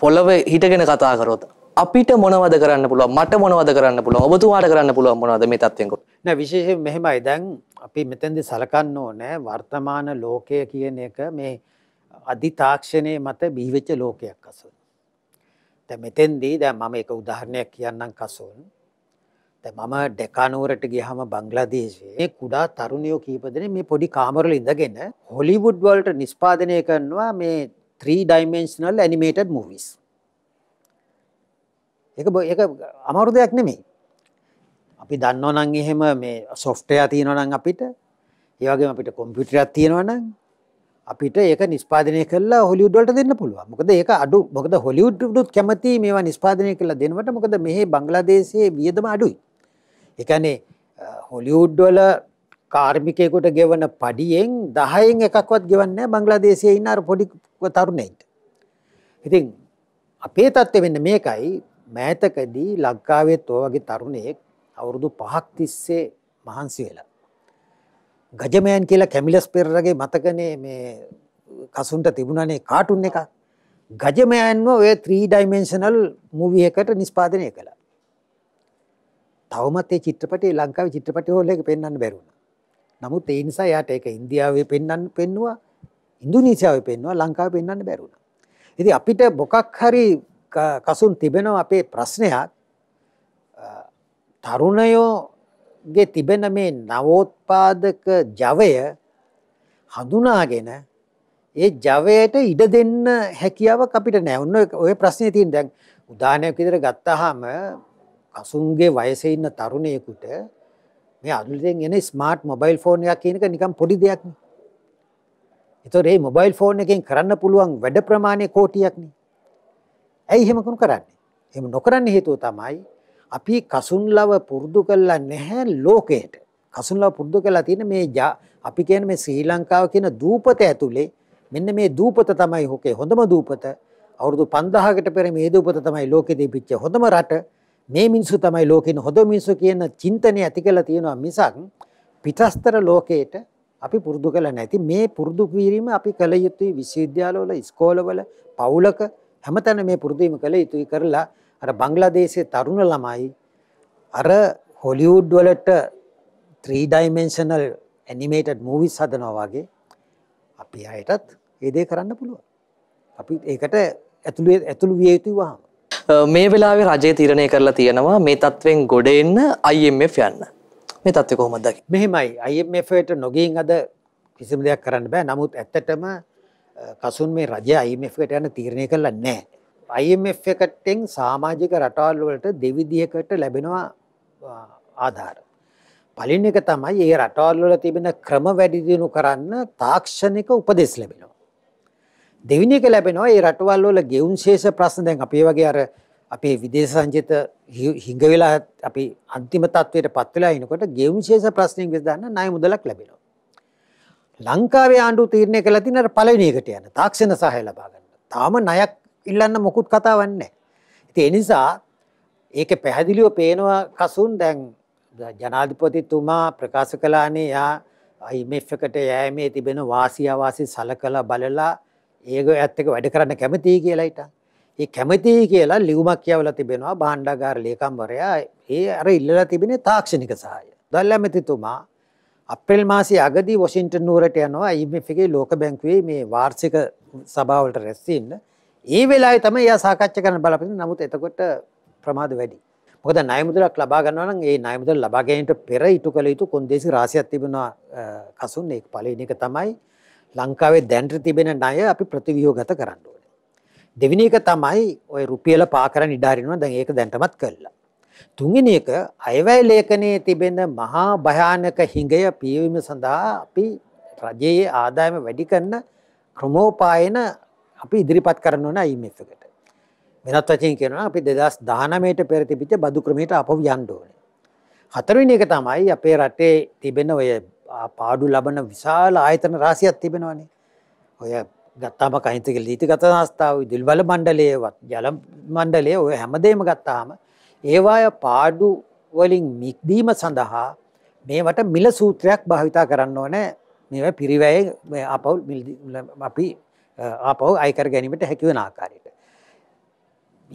පොළව හිටගෙන කතා කරොත් අපිට මොනවද කරන්න පුළුවන් මට මොනවද කරන්න පුළුවන් ඔබතුමාට කරන්න පුළුවන් මොනවද මේ තත්ත්වයෙන් කොට නෑ විශේෂයෙන් මෙහෙමයි දැන් අපි මෙතෙන්දි සලකන්න ඕනේ වර්තමාන ලෝකය කියන එක මේ අධි තාක්ෂණයේ මත බිහිවෙච්ච ලෝකයක් අසල දැන් මෙතෙන්දී දැන් මම එක උදාහරණයක් කියන්නම් කසොල් දැන් මම ඩෙකානුවරට ගියාම බංග්ලාදේශයේ මේ කුඩා තරුණයෝ කීප දෙනෙක් මේ පොඩි කාමරවල ඉඳගෙන හොලිවුඩ් වලට නිෂ්පාදනය කරනවා මේ 3 dimensional animated movies එක එක අමරු දෙයක් නෙමෙයි අපි දන්නවනං එහෙම මේ සොෆ්ටය තියෙනවනං අපිට ඒවගේ අපිට කොම්පිටරත් තියෙනවනම් අපිට ඒක නිස්පාදනය කලා හොලිුඩ්ඩොලට දෙන්න පුළුව මොකද ඒක අඩු මොකද හොලිුඩ්ඩුත් කැමති මේවා නිස්පාදනය කලා දෙනවට මොකද මෙහි බංගලාදේශයේ වියදම අඩුයි එකනේ හොලිුඩ්ඩොල කාර්මිකයකුට ගෙවන පඩියෙන් දහයෙන් එකක්වත් ගෙවන්න බංගලාදේශය ඉන්න අර පොඩි තරුණයිට ඉතින් අපේ තත්ත්ව වෙන්න මේකයි මෑතකදී ලංකාවෙත් ඔය වගේ තරුණයෙක් අවුරුදු 5ක් තිස්සේ මහන්සි වෙලා ගජමයන් කියලා කැමිලස් පෙරරගේ මතකනේ මේ කසුන්ට තිබුණනේ කාටුන් එක ගජමයන්ව ඔය 3 dimensional movie එකකට නිෂ්පාදනය කළා. තවමත් ඒ චිත්‍රපටයේ ලංකාවේ චිත්‍රපටි හෝල් එකේ පෙන්වන්න බැරි වුණා. නමුත් ඒ නිසා යාට ඒක ඉන්දියාවේ පෙන්වන්න පෙන්නවා, ඉන්දුනීසියාවේ පෙන්නවා, ලංකාවේ පෙන්වන්න බැරි වුණා. ඉතින් අපිට මොකක් හරි කසුන් තිබෙනවා අපේ ප්‍රශ්නයක් තරුණයෝගේ තිබෙන මේ නවෝත්පාදක ජවය හඳුනාගෙන ඒ ජවයට ඉඩ දෙන්න හැකියාවක් අපිට නෑ ඔන්න ඔය ප්‍රශ්නේ තියෙන දැන් උදාහරණයක් විදිහට ගත්තාම කසුන්ගේ වයසේ ඉන්න තරුණයෙකුට මේ අලුතෙන් එන ස්මාර්ට් මොබයිල් ෆෝන් එකක් කියන එක නිකන් පොඩි දෙයක් නේ. ඒතොර මේ මොබයිල් ෆෝන් එකෙන් කරන්න පුළුවන් වැඩ ප්‍රමාණය කෝටියක් නේ. ඇයි එහෙම කණු කරන්නේ? එහෙම නොකරන්න හේතුව තමයි අපි කසුන්ලව පුරුදු කළා නැහැ ලෝකයට. කසුන්ලව පුරුදු කළා තියෙන මේ අපි කියන මේ ශ්‍රී ලංකාව කියන දූපත ඇතුලේ මෙන්න මේ දූපත තමයි හොකේ හොඳම දූපත. අවුරුදු 5000කට පෙර මේ දූපත තමයි ලෝකෙ දීපිච්ච හොඳම රට. මේ මිනිස්සු තමයි ලෝකෙින හොඳ මිනිස්සු කියන චින්තනය ඇති කළා තියෙනවා මිසක් පිටස්තර ලෝකයට අපි පුරුදු කළ නැති මේ පුරුදු කිරීම අපි කළ යුතුයි විශ්වවිද්‍යාලවල ඉස්කෝලවල පවුලක හැමතැන මේ පුරුදුවීම කළ යුතුයි කරලා අර බංග්ලාදේශයේ තරුණ ළමයි අර හොලිවුඩ් වලට 3 dimensional animated movies හදනවා වගේ අපි අයටත් ඒ දේ කරන්න පුළුවන්. අපි ඒකට ඇතුළු ඇතුළු විය යුතුයි වහම. මේ වෙලාවේ රජය තීරණය කරලා තියෙනවා මේ තත්වෙන් ගොඩ එන්න IMF යන්න. මේ තත්ත්වය කොහොමද දකින්නේ? මෙහෙමයි IMF එකට නොගින් අද කිසිම දෙයක් කරන්න බෑ. නමුත් ඇත්තටම කසුන් මේ රජය IMF එකට යන තීරණය කළා නැහැ. IMF එකටෙන් සමාජික රටවල් වලට දෙවිධයකට ලැබෙනවා ආධාර. පළවෙනි එක තමයි ඒ රටවල් වල තිබෙන ක්‍රම වැඩි දියුණු කරන්න තාක්ෂණික උපදෙස් ලැබෙනවා. දෙවෙනි එක ලැබෙනවා ඒ රටවල් වල ගෙවුම් ශේෂ ප්‍රශ්න දැන් අපේ වගේ අර අපේ විදේශ සංජිත හිඟ වෙලා අපි අන්තිම තත්වයට පත් වෙලා ඉනකොට ගෙවුම් ශේෂ ප්‍රශ්නෙන් විසඳන්න ණය මුදලක් ලැබෙනවා. ලංකාවේ ආණ්ඩුව තීරණය කළා තියෙන අර පළවෙනි එකට යන තාක්ෂණ සහාය ලබා ගන්න. තාම ණයක් ඉල්ලන්න මොකුත් කතාවක් නැහැ. ඉතින් ඒ නිසා ඒක පැහැදිලිව පේනවා කසුන් දැන් ජනාධිපතිතුමා ප්‍රකාශ කළානේ යා IMF එකට යෑමේ තිබෙන වාසි අවාසි සලකලා බලලා ඒගොල්ලත් එක්ක වැඩ කරන්න කැමතියි කියලා හිටන්. ඒ කැමතියි කියලා ලියුමක් කියවලා තිබෙනවා භාණ්ඩාගාර ලේකම්වරයා. ඒ අර ඉල්ලලා තිබෙන තාක්ෂණික සහාය. දල්ලාමැතිතුමා අප්‍රේල් මාසේ අගදී වොෂින්ටන් නුවරට යනවා IMF එකේ ලෝක බැංකුවේ මේ වාර්ෂික සභාවලට රැස් වෙන්න. ඒ වෙලාවේ තමයි එයා සාකච්ඡා කරන්න බලාපොරොත්තු නමුත් එතකොට ප්‍රමාද වැඩි. මොකද ණය මුදලක් ලබා ගන්නවා නම් ඒ ණය මුදල් ලබා ගැනීමට පෙර ඉටු කළ යුතු කොන්දේසි රාශියක් තිබුණා කසුන් ඒක පළවෙනි එක තමයි ලංකාවේ දැන්ට තිබෙන ණය අපි ප්‍රතිව්‍යුහගත කරන්න ඕනේ. දෙවෙනි එක තමයි ওই රුපියල පා කරන් ඉඩ හරිනවා දැන් ඒක දැන්ටමත් කළා. තුන්වෙනි එක අයවැය ලේඛනයේ තිබෙන මහා භයානක හිඟය පියවීම සඳහා අපි රජයේ ආදායම වැඩි කරන ක්‍රමෝපායන අපි ඉදිරිපත් කරන ඕන IMF එකට. වෙනත් වචෙන් කියනවා අපි 2019ට පෙර තිබිච්ච බදු ක්‍රමයට අපව යන්න ඕනේ. හතරවෙනි එක තමයි අපේ රටේ තිබෙන ඔය පාඩු ලබන විශාල ආයතන රාශියක් තිබෙනවානේ. ඔය ගත්තාම කයින්තික ලීතිගත සංස්ථාව, විදුලි බල මණ්ඩලය, ජල මණ්ඩලය ඔය හැමදේම ගත්තාම ඒවාය පාඩු වලින් මික්දීම සඳහා මේවට මිල සූත්‍රයක් භාවිතා කරන්න ඕන මේ පිරිවැය අපවුල් අපි ආපව් අයිකර ගැනීමට හැකිවන ආකාරයට.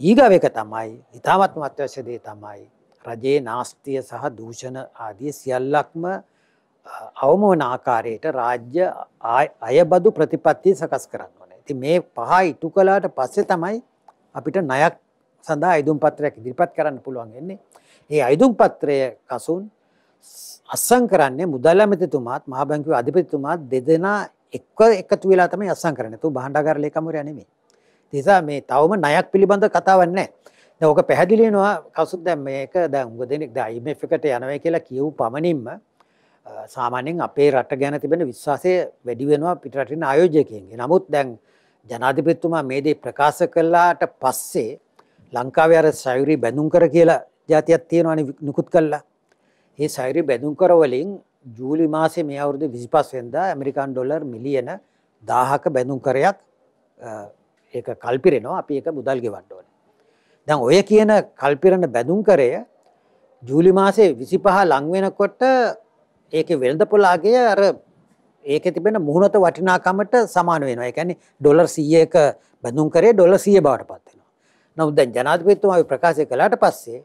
ඊගව එක තමයි ඉතාමත්ම අත්‍යවශ්‍යදේ තමයි රජයේ නාස්තිය සහ දූෂණ ආදිය සියල්ලක්ම අවමවන ආකාරයට රාජ්‍ය අයබදු ප්‍රතිපත්තිය සකස් කරන්න ඕන. ඇති මේ පහ ඉටු කලාට පස්සේ තමයි අපිට නයක් සඳහා අයිදුම් පත්‍රයක් ඉදිරිපත් කරන්න පුළුවන් වෙන්නේ. ඒ අයිදුම් පත්‍රය කසුන් අත්සන් කරන්නේ මුදල් ඇමතිතුමාත් මහ බැංකුවේ අධිපතිතුමාත් දෙදෙනා එක්ව එකතු වෙලා තමයි අත්සන් කරන්නේ. තු භාණ්ඩාගාර ලේකම්වරයා නෙමෙයි. ඒ නිසා මේ තවම ණයක් පිළිබඳ කතාවක් නැහැ. දැන් ඕක පැහැදිලි වෙනවා කසුත් දැන් මේක දැන් උඟ දෙනෙක් දැන් IMF එකට යනවා කියලා කියවු පමණින්ම සාමාන්‍යයෙන් අපේ රට ගැන තිබෙන විශ්වාසය වැඩි වෙනවා පිටරටින් ආයෝජකයන්ගේ. නමුත් දැන් ජනාධිපතිතුමා මේ දේ ප්‍රකාශ කළාට පස්සේ ලංකාවේ අර සයුරි බැඳුම්කර කියලා જાතියක් තියෙනවානේ නිකුත් කළා. ඒ සයුරි බැඳුම්කර වලින් ජූලි මාසේ මේ අවුරුදු 25 වෙනිදා ඇමරිකානු ඩොලර් මිලියන 1000ක බැඳුම්කරයක් ඒක කල්පිරෙනවා අපි ඒක මුදල් ගෙවන්න ඕනේ. දැන් ඔය කියන කල්පිරණ බැඳුම්කරය ජූලි මාසේ 25 ලං වෙනකොට ඒකේ වෙළඳපොළ අර ඒකේ තිබෙන මුහුණත වටිනාකමට සමාන වෙනවා. ඒ කියන්නේ ඩොලර් 100ක බැඳුම්කරය ඩොලර් 100 බවට පත් නමුත් දැන් ජනාධිපතිතුමා මේ ප්‍රකාශය කළාට පස්සේ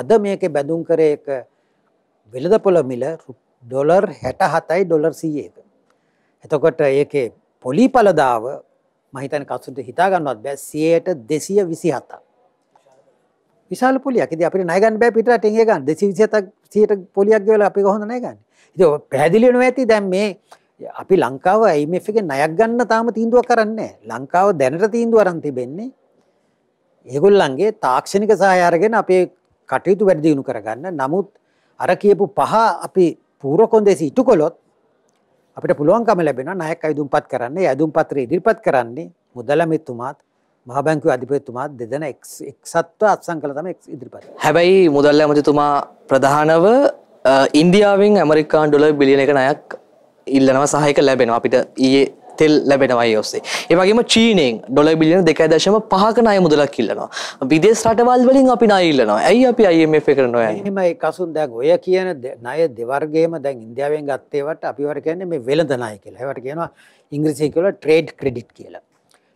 අද මේකේ බැඳුම් කරේ එක වෙළඳපොළ මිල ඩොලර් 67යි ඩොලර් 100ක. එතකොට ඒකේ පොලි පළදාව මම හිතන්නේ කසුන්ට හිතා ගන්නවත් බෑ 227ක්. විශාල පොලියක්. ඉතින් අපිට ණය ගන්න බෑ පිට රටින් ඒ ගන්න. 227ක් 100ට පොලියක් ගෙවලා අපි කොහොමද ණය ගන්න? ඉතින් පැහැදිලි වෙනවා ඇති දැන් මේ අපි ලංකාව IMF එකේ ණයක් ගන්න තාම තීන්දුවක් කරන්නේ නැහැ. ලංකාව දැනට තීන්දුව අරන් තිබෙන්නේ ඒගොල්ලන්ගේ තාක්ෂණික සහාය අරගෙන අපේ කටයුතු වැඩි දියුණු කරගන්න. නමුත් අර කියපු පහ අපි පූර්ව කොන්දේසි ඉටු කළොත් අපිට පුළුවන්කම ලැබෙනවා ණයක් අයදුම්පත් කරන්න. ඒ අයදුම් පත්‍රය ඉදිරිපත් කරන්නේ මුදලැමැතිතුමාත් මහ බැංකුවේ අධිපතිතුමාත් දෙදෙනා එක්සත්ව අත්සන් කළා තමයි ඉදිරිපත්. හැබැයි මුදලැමැතිතුමා ප්‍රධානව ඉන්දියාවෙන් ඇමරිකානු ඩොලර් බිලියන එක ණයක් ඉල්ලනවා සහායක ලැබෙනවා. අපිට ඊයේ තෙල් ලැබෙනවයි ඔස්සේ. ඒ වගේම චීනයෙන් ඩොලර් බිලියන 2.5ක ණය මුදලක් ඉල්ලනවා. විදේශ රටවල් වලින් අපි ණය ඉල්ලනවා. ඇයි අපි IMF එකට නොයන්නේ? එහෙමයි කසුන් දැන් ඔය කියන ණය දෙවර්ගයේම දැන් ඉන්දියාවෙන් ගත්තේවට අපි වර කියන්නේ මේ වෙළඳ ණය කියලා. ඒවට කියනවා ඉංග්‍රීසියෙන් කියලා ට්‍රේඩ් ක්‍රෙඩිට් කියලා.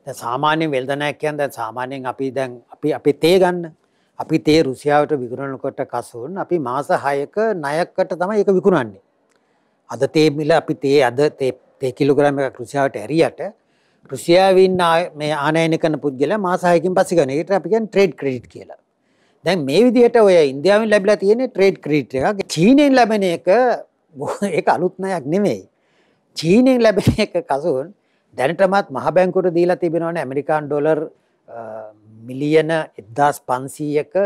දැන් සාමාන්‍යයෙන් වෙළඳ ණයක් කියන්නේ දැන් සාමාන්‍යයෙන් අපි දැන් අපි අපි තේ ගන්න අපි තේ රුසියාවට විකුණනකොට කසුන් අපි මාස 6ක ණයකට තමයි ඒක විකුණන්නේ. අද තේ මිල අපි තේ අද තේ ඒ කිලෝග්‍රෑම් එකක් රුසියාවට ඇරියට රුසියාවේ ඉන්න මේ ආනයනය කරන පුද්ගලයා මාස 6කින් පස්සේ ගන්න. ඒකට අපි කියන්නේ ට්‍රේඩ් ක්‍රෙඩිට් කියලා. දැන් මේ විදිහට ඔය ඉන්දියාවෙන් ලැබිලා තියෙන ට්‍රේඩ් ක්‍රෙඩිට් එකක් චීනෙන් ලැබෙන එක ඒක අලුත් ණයක් නෙමෙයි. චීනෙන් ලැබෙන එක කසුන් දැනටමත් මහ බැංකුවට දීලා තිබෙනවනේ ඇමරිකානු ඩොලර් මිලියන 1500ක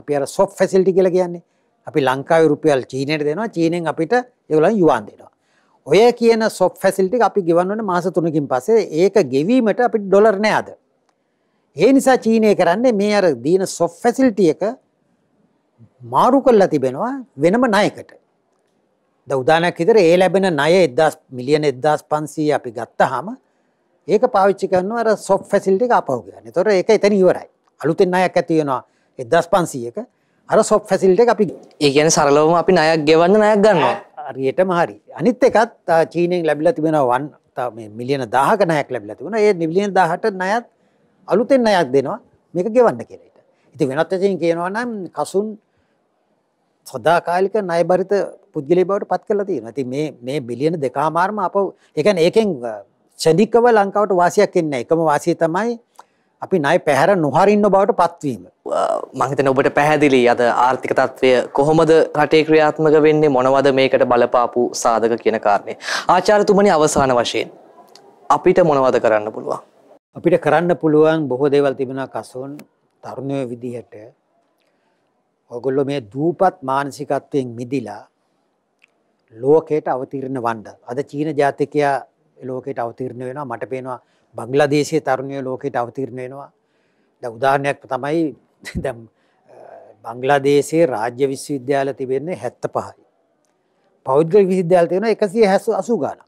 අපි අර සොෆ්ට් ෆැසිලිටි කියලා කියන්නේ. අපි ලංකාවේ රුපියල් චීනයට දෙනවා චීනෙන් අපිට ඒගොල්ලන් යුවන් දෙනවා. ඔය කියන සොප් ෆැසිලිටි අපි ගෙවන් වන මාස 3කින් පස්සේ ඒක ගෙවීමට අපිට ඩොලර් නෑ අද. ඒ නිසා චීනය කරන්නේ මේ අර දීන සොප් ෆැසිලිටි එක මාරු කරලා තිබෙනවා වෙනම ණයකට. ද උදාහරණයක් විතර ඒ ලැබෙන ණය 1000 මිලියන 1500 අපි ගත්තාම ඒක පාවිච්චි කරනවා අර සොප් ෆැසිලිටි එක අපහු ගන්න. ඒතොර ඒක එතන ඉවරයි. අලුතෙන් ණයක් ඇති වෙනවා 1500ක. අර සොප් ෆැසිලිටි එක අපි ඒ කියන්නේ සරලවම අපි ණයක් ගෙවන්න ණයක් ගන්නවා. හරියටම හරි අනිත් එකත් චීනෙන් ලැබිලා තිබෙනවා වන් මේ මිලියන 1000ක ණයක් ලැබිලා තිබුණා ඒ මිලියන 1000ට ණයත් අලුතෙන් ණයක් දෙනවා මේක ගෙවන්න කියලා ඊට. ඉතින් වෙනත් වශයෙන් කියනවා නම් කසුන් සදාකාලික ණයබරිත පුද්ගලයෙකු බවට පත් කරලා තියෙනවා. ඉතින් මේ මේ බිලියන 2කමාරම අප ඒ කියන්නේ ඒකෙන් ඡන්දිකව ලංකාවට වාසියක් එන්නේ නැහැ. එකම වාසිය තමයි අපි ණය පැහැර නොහරින්න බවට පත්වීම. මම හිතන්නේ ඔබට පැහැදිලි අද ආර්ථික තත්ත්වය කොහොමද රටේ ක්‍රියාත්මක වෙන්නේ මොනවද මේකට බලපාපු සාධක කියන කාරණේ. ආචාර්යතුමනි අවසාන වශයෙන් අපිට මොනවද කරන්න පුළුවන්? අපිට කරන්න පුළුවන් බොහෝ දේවල් තිබුණා කසොන් තරුණයෝ විදිහට ඔයගොල්ලෝ මේ දූපත් මානසිකත්වයෙන් මිදිලා ලෝකයට අවතීර්ණ වන්න. අද චීන ජාතිකයා ලෝකයට අවතීර්ණ වෙනවා මට පේනවා බංගලාදේශයේ තරුණය ලෝකෙට අවතීරණ වෙනවා ද උදාහරණයක් තමයි දැම් බංගලාදේශයේ රාජ්‍ය විශ්වවිද්‍යාල තිබෙන්නේ හැත්ත පහයි පෞද්ගල විසිද්‍යාල තියෙන එකසිය හැසු අසු ගාන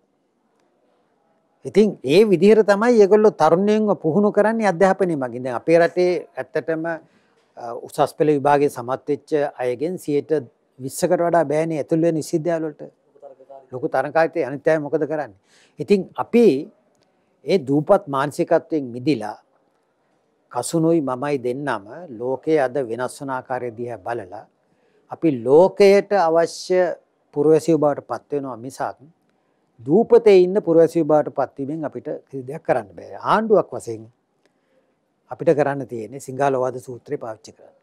ඉතින් ඒ විදිහර තමයි ඒගොල්ලො තරුණයෙන්ව පුහුණු කරන්නේ අධ්‍යාපනය මගින් දැන් අපේ රටේ ඇත්තටම උසස් පෙළ විභාගේ සමත්වෙච්ච අයගෙන් සියයට විස්සකට වඩා බෑනේ ඇතුළවෙන විශ්වවිද්‍යාලවලට ලොකු තරකාරිතේ අනිත් අය මොකද කරන්නේ. ඉතින් අපි ඒ දූපත් මානසිකත්වයෙන් මිදිලා කසුනුයි මමයි දෙන්නම ලෝකයේ අද වෙනස් වන ආකාරය දිහා බලලා අපි ලෝකයට අවශ්‍ය පුරවැසිය බවට පත් වෙනවා මිසක් දූපතේ ඉන්න පුරවැසිය බවට පත් වීමෙන් අපිට කිසි දෙයක් කරන්න බෑ ආණ්ඩුවක් වශයෙන් අපිට කරන්න තියෙන්නේ සිංහලවාද සූත්‍රය පාවිච්චි කරන්න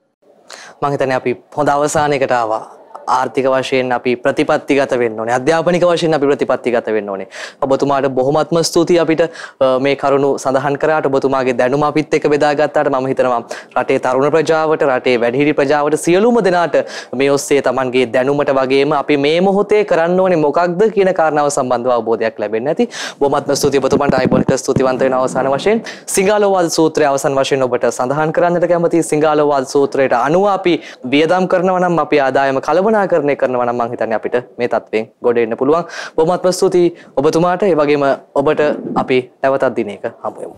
මම හිතන්නේ අපි හොඳ අවසානයකට ආවා ආර්ථික වශයෙන් අපි ප්‍රතිපත්තිගත වෙන්න ඕනේ. අධ්‍යාපනික වශයෙන් අපි ප්‍රතිපත්තිගත වෙන්න ඕනේ. ඔබතුමාට බොහොමත්ම ස්තුතියි අපිට මේ කරුණු සඳහන් කරාට ඔබතුමාගේ දැනුම අපිත් එක්ක බෙදාගත්තාට මම හිතනවා රටේ තරුණ ප්‍රජාවට, රටේ වැඩිහිටි ප්‍රජාවට සියලුම දෙනාට මේ ඔස්සේ Tamanගේ දැනුමට වගේම අපි මේ මොහොතේ කරන්න ඕනේ මොකක්ද කියන කාරණාව සම්බන්ධව අවබෝධයක් ලැබෙන්න ඇති. බොහොමත්ම ස්තුතියි ඔබතුමාට ආයිබෝනික ස්තුතිවන්ත වෙන අවසාන වශයෙන් සිංහලෝවාද සූත්‍රය අවසන් වශයෙන් ඔබට සඳහන් කරන්නට කැමති සිංහලෝවාද සූත්‍රයට අනුව අපි වියදම් කරනවා නම් අපි ආදායම කලවන සාධාරණීකරණය කරනවා නම් මම හිතන්නේ අපිට මේ තත්වයෙන් ගොඩ එන්න පුළුවන්. බොහොමත්ම ස්තුතියි ඔබතුමාට. ඒ වගේම ඔබට අපි නැවතත් දිනයක හමු වෙමු.